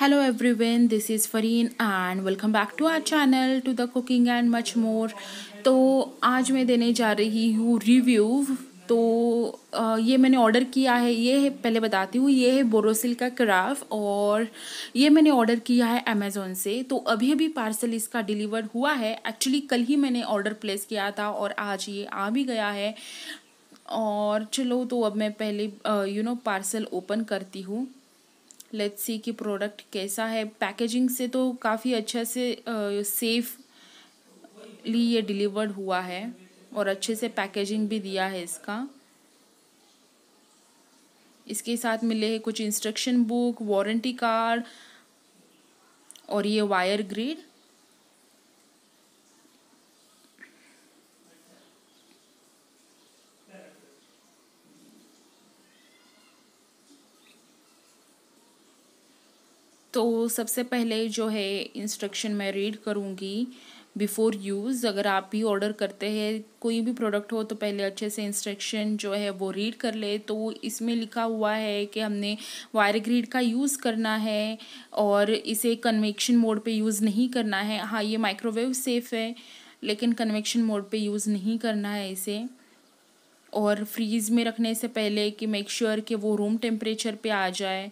hello everyone this is Fareen and welcome back to our channel to the cooking and much more तो आज मैं देने जा रही हूँ रिव्यू तो ये मैंने ऑर्डर किया है ये है पहले बताती हूँ ये है बोरोसिल का क्राफ और ये मैंने ऑर्डर किया है अमेज़ोन से तो अभी अभी पार्सल इसका डिलीवर हुआ है एक्चुअली कल ही मैंने ऑर्डर प्लेस किया था और आज ये आ भी गया है और चलो तो अब मैं पहले यू नो पार्सल ओपन करती हूँ लेट्स सी कि प्रोडक्ट कैसा है पैकेजिंग से तो काफ़ी अच्छा से सेफली ये डिलीवर्ड हुआ है और अच्छे से पैकेजिंग भी दिया है इसका इसके साथ मिले हैं कुछ इंस्ट्रक्शन बुक वारंटी कार्ड और ये वायर ग्रिड तो सबसे पहले जो है इंस्ट्रक्शन मैं रीड करूँगी बिफ़ोर यूज़ अगर आप भी ऑर्डर करते हैं कोई भी प्रोडक्ट हो तो पहले अच्छे से इंस्ट्रक्शन जो है वो रीड कर ले तो इसमें लिखा हुआ है कि हमने वायर ग्रीड का यूज़ करना है और इसे कन्वेक्शन मोड पे यूज़ नहीं करना है हाँ ये माइक्रोवेव सेफ़ है लेकिन कन्वेक्शन मोड पे यूज़ नहीं करना है इसे और फ्रीज़ में रखने से पहले कि मेक श्योर sure कि वो रूम टेम्परेचर पर आ जाए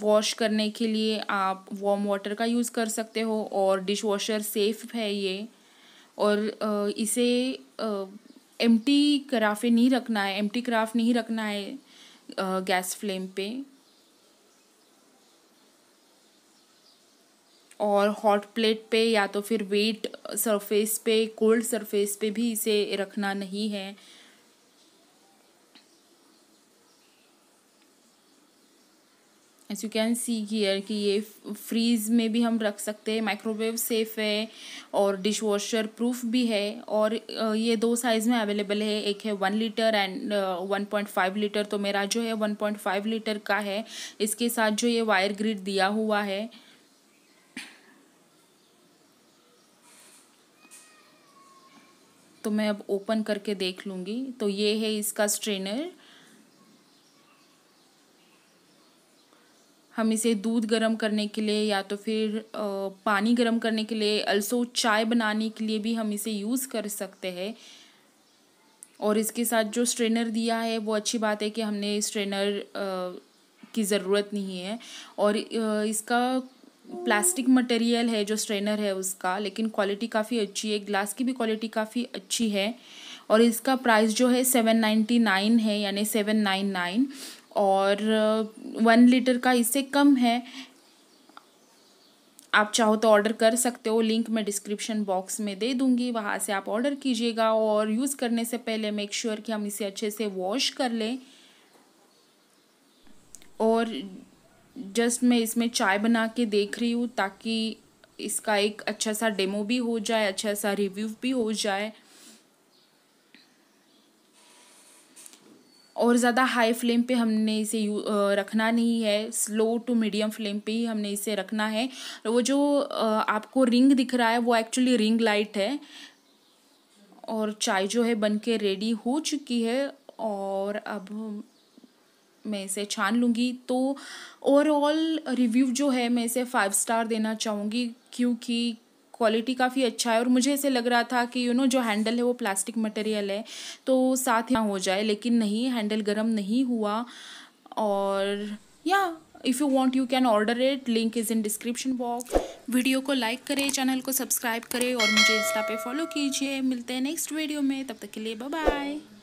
वॉश करने के लिए आप वॉम वाटर का यूज़ कर सकते हो और डिश वॉशर सेफ़ है ये और इसे एम टी कराफे नहीं रखना है एम टी कराफ नहीं रखना है गैस फ्लेम पे और हॉट प्लेट पे या तो फिर वेट सरफेस पे कोल्ड सरफेस पे भी इसे रखना नहीं है as you can see here कि ये फ्रीज़ में भी हम रख सकते हैं माइक्रोवेव सेफ़ है और डिश वॉशर प्रूफ भी है और ये दो साइज़ में अवेलेबल है एक है one litre and one point five litre तो मेरा जो है वन पॉइंट फाइव लीटर का है इसके साथ जो ये वायर ग्रिड दिया हुआ है तो मैं अब ओपन करके देख लूँगी तो ये है इसका स्ट्रेनर हम इसे दूध गर्म करने के लिए या तो फिर पानी गर्म करने के लिए अल्सो चाय बनाने के लिए भी हम इसे यूज़ कर सकते हैं और इसके साथ जो स्ट्रेनर दिया है वो अच्छी बात है कि हमने स्ट्रेनर की ज़रूरत नहीं है और इसका प्लास्टिक मटेरियल है जो स्ट्रेनर है उसका लेकिन क्वालिटी काफ़ी अच्छी है ग्लास की भी क्वालिटी काफ़ी अच्छी है और इसका प्राइस जो है सेवन नाइन्टी नाइन है यानी सेवन नाइन नाइन और वन लीटर का इससे कम है आप चाहो तो ऑर्डर कर सकते हो लिंक मैं डिस्क्रिप्शन बॉक्स में दे दूंगी वहाँ से आप ऑर्डर कीजिएगा और यूज़ करने से पहले मेक श्योर sure कि हम इसे अच्छे से वॉश कर लें और जस्ट मैं इसमें चाय बना के देख रही हूँ ताकि इसका एक अच्छा सा डेमो भी हो जाए अच्छा सा रिव्यू भी हो जाए और ज़्यादा हाई फ्लेम पे हमने इसे यू रखना नहीं है स्लो टू मीडियम फ्लेम पे ही हमने इसे रखना है वो जो आपको रिंग दिख रहा है वो एक्चुअली रिंग लाइट है और चाय जो है बन के रेडी हो चुकी है और अब मैं इसे छान लूँगी तो ओवरऑल रिव्यू जो है मैं इसे फाइव स्टार देना चाहूँगी क्योंकि क्वालिटी काफ़ी अच्छा है और मुझे ऐसे लग रहा था कि यू नो जो हैंडल है वो प्लास्टिक मटेरियल है तो साथ ही हो जाए लेकिन नहीं हैंडल गर्म नहीं हुआ और या if you want you can order it link is in description box video को लाइक करें चैनल को सब्सक्राइब करें और मुझे इंस्टा पे फॉलो कीजिए मिलते हैं नेक्स्ट वीडियो में तब तक के लिए बाय